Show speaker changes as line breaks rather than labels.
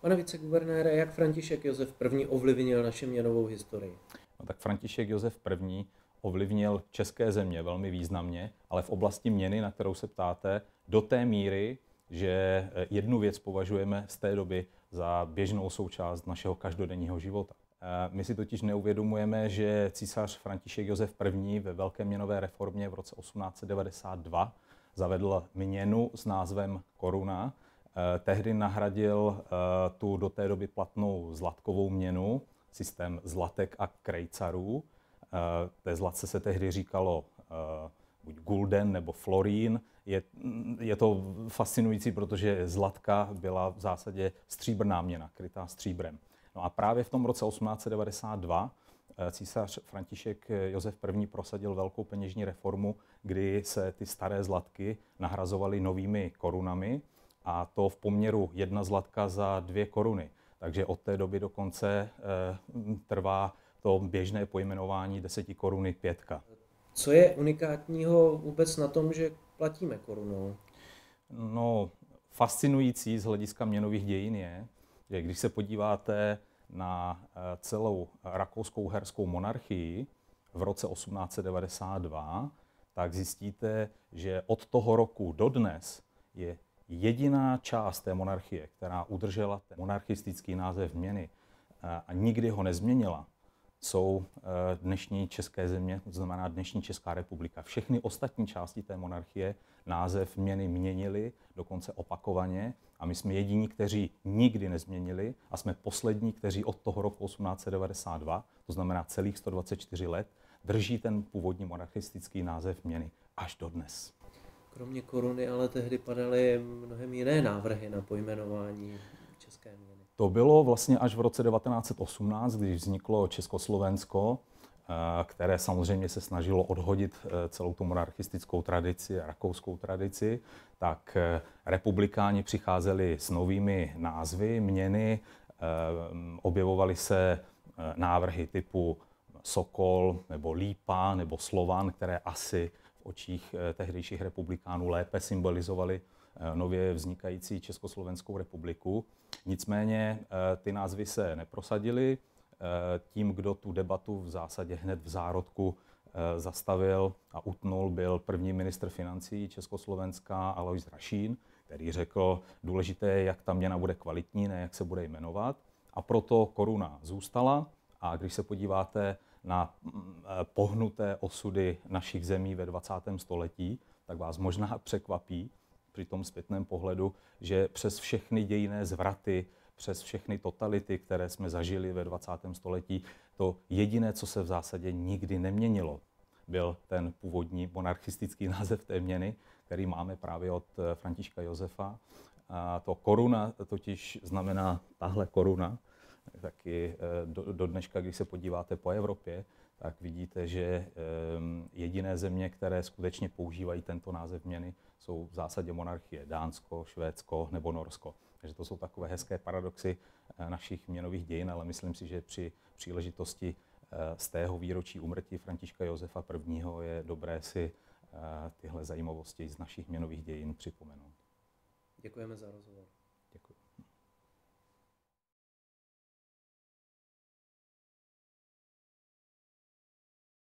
Pane viceguvernére, jak František Josef I. ovlivnil naši měnovou historii? No tak František Josef I. ovlivnil české země velmi významně, ale v oblasti měny, na kterou se ptáte, do té míry, že eh, jednu věc považujeme z té doby za běžnou součást našeho každodenního života. Eh, my si totiž neuvědomujeme, že císař František Josef I. ve Velké měnové reformě v roce 1892 zavedl měnu s názvem koruna, Eh, tehdy nahradil eh, tu do té doby platnou zlatkovou měnu, systém zlatek a krejcarů. Eh, té zlatce se tehdy říkalo buď gulden nebo florín. Je, je to fascinující, protože zlatka byla v zásadě stříbrná měna, krytá stříbrem. No a právě v tom roce 1892 císař František Josef I. prosadil velkou peněžní reformu, kdy se ty staré zlatky nahrazovaly novými korunami a to v poměru jedna zlatka za dvě koruny. Takže od té doby dokonce eh, trvá to běžné pojmenování deseti koruny pětka. Co je unikátního vůbec na tom, že platíme korunou? No, fascinující z hlediska měnových dějin je, že když se podíváte na eh, celou rakouskou herskou monarchii v roce 1892, tak zjistíte, že od toho roku do dnes je jediná část té monarchie, která udržela ten monarchistický název měny eh, a nikdy ho nezměnila, jsou eh, dnešní české země, to znamená dnešní Česká republika. Všechny ostatní části té monarchie název měny měnili, dokonce opakovaně, a my jsme jediní, kteří nikdy nezměnili a jsme poslední, kteří od toho roku 1892, to znamená celých 124 let, drží ten původní monarchistický název měny až do dnes kromě koruny, ale tehdy padaly mnohem jiné návrhy na pojmenování české měny. To bylo vlastně až v roce 1918, když vzniklo Československo, eh, které samozřejmě se snažilo odhodit eh, celou tu monarchistickou tradici, rakouskou tradici, tak eh, republikáni přicházeli s novými názvy, měny, objevovaly se návrhy typu Sokol nebo Lípa nebo Slovan, které asi očích eh, tehdejších republikánů lépe symbolizovaly eh, nově vznikající Československou republiku. Nicméně eh, ty názvy se neprosadily. Tím, kdo tu debatu v zásadě hned v zárodku zastavil a utnul, byl první ministr financí Československa Alois Rašín, který řekl, důležité je, jak ta měna bude kvalitní, ne jak se bude jmenovat. A proto koruna zůstala a když se podíváte na mm, eh, pohnuté osudy našich zemí ve 20. století, tak vás možná překvapí při tom zpětném pohledu, že přes všechny dějné zvraty, přes všechny totality, které jsme zažili ve 20. století, to jediné, co se v zásadě nikdy neměnilo, byl ten původní monarchistický název té měny, který máme právě od eh, Františka Josefa. A to koruna totiž znamená tahle koruna, taky eh, do, do dneška, když se podíváte po Evropě, tak vidíte, že jediné země, které skutečně používají tento název měny, jsou v zásadě monarchie Dánsko, Švédsko nebo Norsko. Takže to jsou takové hezké paradoxy eh, našich měnových dějin, ale myslím si, že při příležitosti eh, z tého výročí umrtí Františka Josefa I. je dobré si tyhle zajímavosti z našich měnových dějin připomenout. Děkujeme za rozhovor.